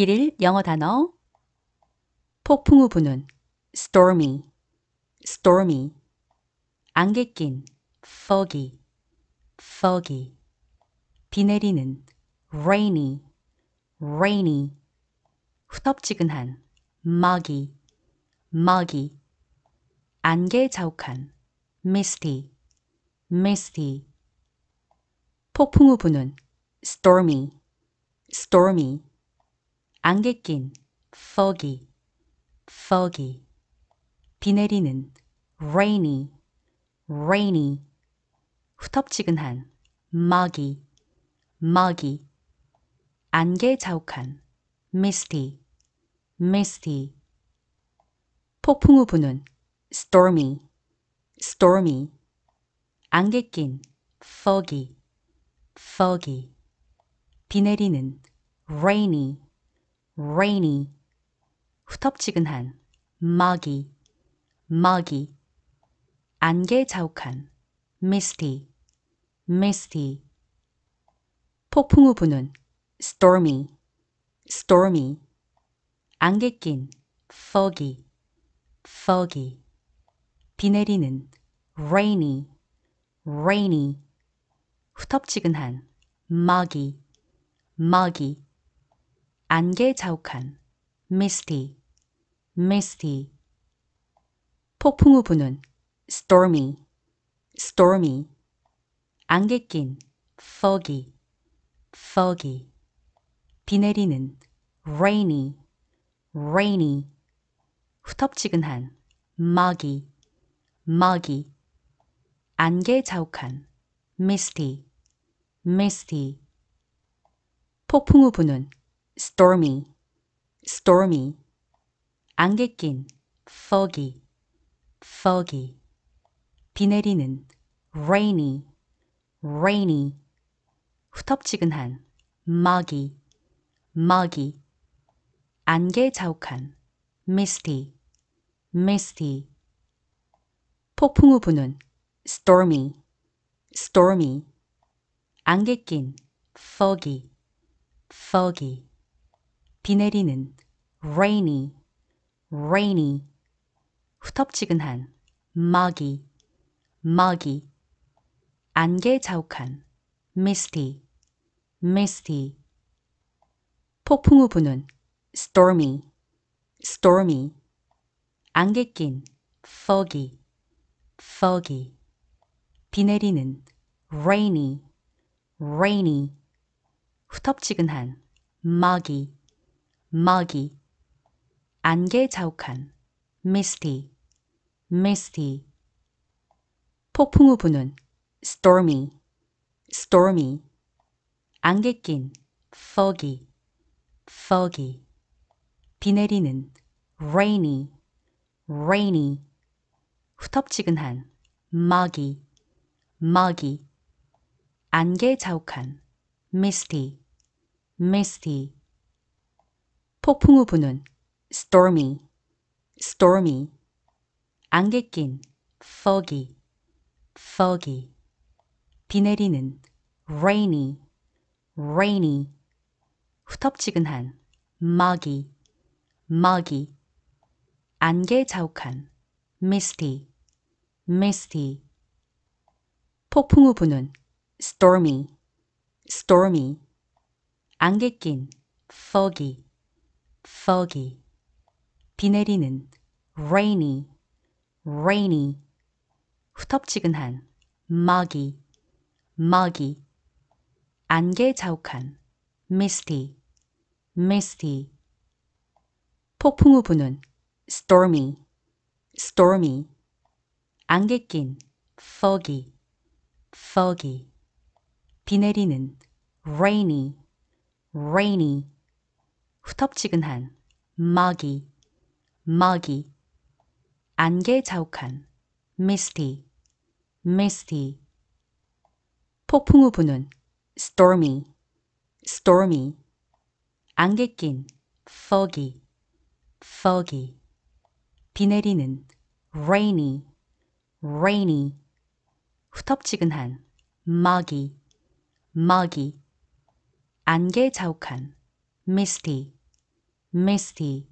1일 영어 단어 폭풍우 부는 stormy, stormy 안개 낀 foggy, foggy 비 내리는 rainy, rainy 후텁지근한 muggy, muggy 안개 자욱한 misty, misty 폭풍우 부는 stormy, stormy 안개 낀 foggy, foggy. 비 내리는 rainy, rainy. 후텁지근한 muggy, muggy. 안개 자욱한 misty, misty. 폭풍우 부는 stormy, stormy. 안개 낀 foggy, foggy. 비 내리는 rainy, rainy, 후텁지근한, muggy, muggy, 안개 자욱한, misty, misty, 폭풍우 부는, stormy, stormy, 안개 낀, foggy, foggy, 비 내리는, rainy, rainy, 후텁지근한, muggy, muggy, 안개 자욱한 misty, misty 폭풍우 부는 stormy, stormy 안개 낀 foggy, foggy 비 내리는 rainy, rainy 후텁지근한 muggy, muggy 안개 자욱한 misty, misty 폭풍우 부는 stormy, stormy. 안개 낀 foggy, foggy. 비 내리는 rainy, rainy. 후텁지근한 muggy, muggy. 안개 자욱한 misty, misty. 폭풍우 부는 stormy, stormy. 안개 낀 foggy, foggy. 비 내리는 rainy, rainy 후텁지근한 muggy, muggy 안개 자욱한 misty, misty 폭풍우 부는 stormy, stormy 안개 낀 foggy, foggy 비 내리는 rainy, rainy 후텁지근한 muggy, muggy 안개 자욱한 misty misty 폭풍우 부는 stormy stormy 안개 낀 foggy foggy 비 내리는 rainy rainy 후텁지근한 muggy muggy 안개 자욱한 misty misty 폭풍우 부는 stormy, stormy. 안개 낀 foggy, foggy. 비 내리는 rainy, rainy. 후텁지근한 muggy, muggy. 안개 자욱한 misty, misty. 폭풍우 부는 stormy, stormy. 안개 낀 foggy, foggy 비 내리는 rainy rainy 후텁지근한 muggy muggy 안개 자욱한 misty misty 폭풍우 부는 stormy stormy 안개 낀 foggy foggy 비 내리는 rainy rainy 후텁지근한 muggy, muggy 안개 자욱한 misty, misty 폭풍우 부는 stormy, stormy 안개 낀 foggy, foggy 비 내리는 rainy, rainy 후텁지근한 muggy, muggy 안개 자욱한 misty, misty